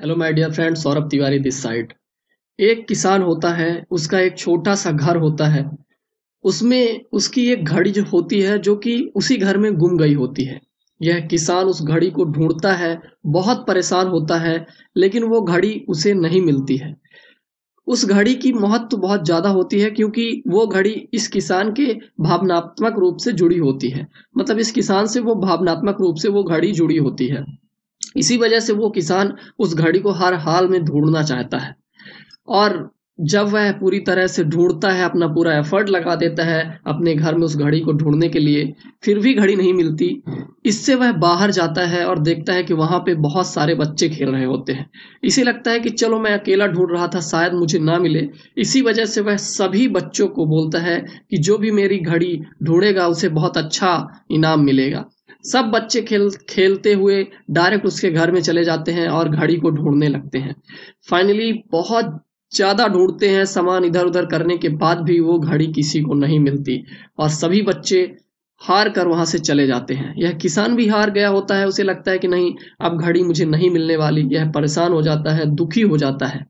Hello my dear friend Saurabh Tiwari this side एक किसान होता है उसका एक छोटा सा घर होता है उसमें उसकी एक घड़ी जो होती है जो कि उसी घर में गुम गई होती है यह किसान उस घड़ी को ढूंढता है बहुत परेशान होता है लेकिन वो घड़ी उसे नहीं मिलती है उस घड़ी की महत्व तो बहुत ज़्यादा होती है क्योंकि वो घड़ी इस किसान के भावनात्मक रूप से जुड़ी होती है मतलब इस किसान से वो भावनात्मक रूप से वो घड़ी जुड़ी होती है इसी वजह से वो किसान उस घड़ी को हर हाल में ढूंढना चाहता है और जब वह पूरी तरह से ढूंढता है अपना पूरा एफर्ट लगा देता है अपने घर में उस घड़ी को ढूंढने के लिए फिर भी घड़ी नहीं मिलती इससे वह बाहर जाता है और देखता है कि वहां पे बहुत सारे बच्चे खेल रहे होते हैं इसे लगता है कि चलो मैं अकेला ढूंढ रहा था शायद मुझे ना मिले इसी वजह से वह सभी बच्चों को बोलता है कि जो भी मेरी घड़ी ढूंढेगा उसे बहुत अच्छा इनाम मिलेगा सब बच्चे खेल खेलते हुए डायरेक्ट उसके घर में चले जाते हैं और घड़ी को ढूंढने लगते हैं फाइनली बहुत ज़्यादा ढूंढते हैं सामान इधर उधर करने के बाद भी वो घड़ी किसी को नहीं मिलती और सभी बच्चे हार कर वहां से चले जाते हैं यह किसान भी हार गया होता है उसे लगता है कि नहीं अब घड़ी मुझे नहीं मिलने वाली यह परेशान हो जाता है दुखी हो जाता है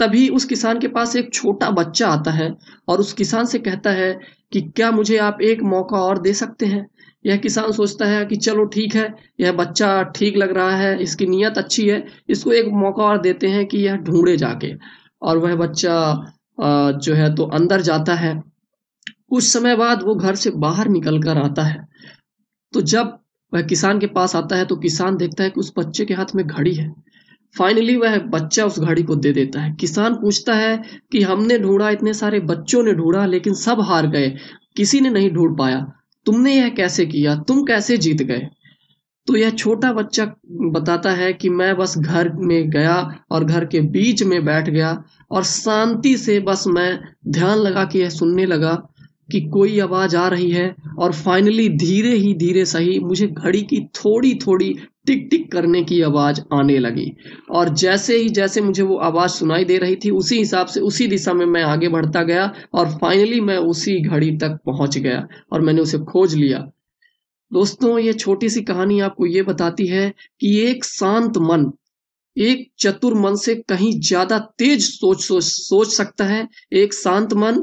तभी उस किसान के पास एक छोटा बच्चा आता है और उस किसान से कहता है कि क्या मुझे आप एक मौका और दे सकते हैं यह किसान सोचता है कि चलो ठीक है यह बच्चा ठीक लग रहा है इसकी नीयत अच्छी है इसको एक मौका और देते हैं कि यह ढूंढे जाके और वह बच्चा जो है तो अंदर जाता है कुछ समय बाद वो घर से बाहर निकल कर आता है तो जब वह किसान के पास आता है तो किसान देखता है कि उस बच्चे के हाथ में घड़ी है फाइनली वह बच्चा उस घड़ी को दे देता है किसान पूछता है कि हमने ढूंढा इतने सारे बच्चों ने ढूंढा लेकिन सब हार गए किसी ने नहीं ढूंढ पाया तुमने यह कैसे किया तुम कैसे जीत गए तो यह छोटा बच्चा बताता है कि मैं बस घर में गया और घर के बीच में बैठ गया और शांति से बस मैं ध्यान लगा के यह सुनने लगा कि कोई आवाज़ आ रही है और फाइनली धीरे ही धीरे सही मुझे घड़ी की थोड़ी थोड़ी टिक टिक करने की आवाज़ आने लगी और जैसे ही जैसे मुझे वो आवाज़ सुनाई दे रही थी उसी हिसाब से उसी दिशा में मैं आगे बढ़ता गया और फाइनली मैं उसी घड़ी तक पहुंच गया और मैंने उसे खोज लिया दोस्तों ये छोटी सी कहानी आपको ये बताती है कि एक शांत मन एक चतुर मन से कहीं ज्यादा तेज सोच सोच सोच सकता है एक शांत मन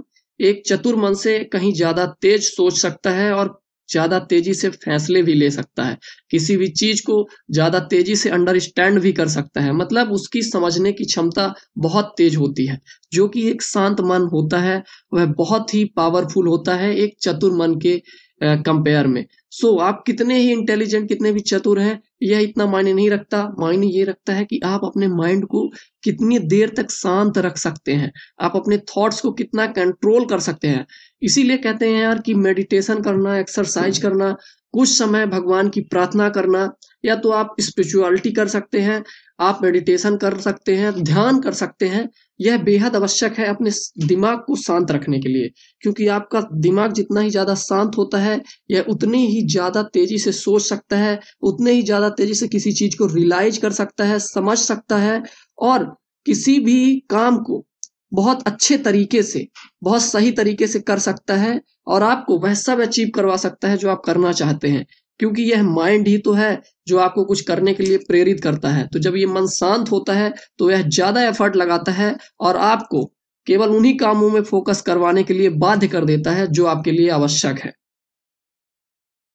एक चतुर मन से कहीं ज्यादा तेज सोच सकता है और ज्यादा तेजी से फैसले भी ले सकता है किसी भी चीज को ज्यादा तेजी से अंडरस्टैंड भी कर सकता है मतलब उसकी समझने की क्षमता बहुत तेज होती है जो कि एक शांत मन होता है वह बहुत ही पावरफुल होता है एक चतुर मन के कंपेयर में सो आप कितने ही इंटेलिजेंट कितने भी चतुर हैं यह इतना मायने नहीं रखता मायने ये रखता है कि आप अपने माइंड को कितनी देर तक शांत रख सकते हैं आप अपने थॉट्स को कितना कंट्रोल कर सकते हैं इसीलिए कहते हैं यार कि मेडिटेशन करना एक्सरसाइज हम्म। करना कुछ समय भगवान की प्रार्थना करना या तो आप स्पिरिचुअलिटी कर सकते हैं आप मेडिटेशन कर सकते हैं ध्यान कर सकते हैं यह बेहद आवश्यक है अपने दिमाग को शांत रखने के लिए क्योंकि आपका दिमाग जितना ही ज़्यादा शांत होता है यह उतनी ही ज़्यादा तेज़ी से सोच सकता है उतने ही ज़्यादा तेज़ी से किसी चीज़ को रियलाइज कर सकता है समझ सकता है और किसी भी काम को बहुत अच्छे तरीके से बहुत सही तरीके से कर सकता है और आपको वह सब अचीव करवा सकता है जो आप करना चाहते हैं क्योंकि यह माइंड ही तो है जो आपको कुछ करने के लिए प्रेरित करता है तो जब ये मन शांत होता है तो यह ज्यादा एफर्ट लगाता है और आपको केवल उन्हीं कामों में फोकस करवाने के लिए बाध्य कर देता है जो आपके लिए आवश्यक है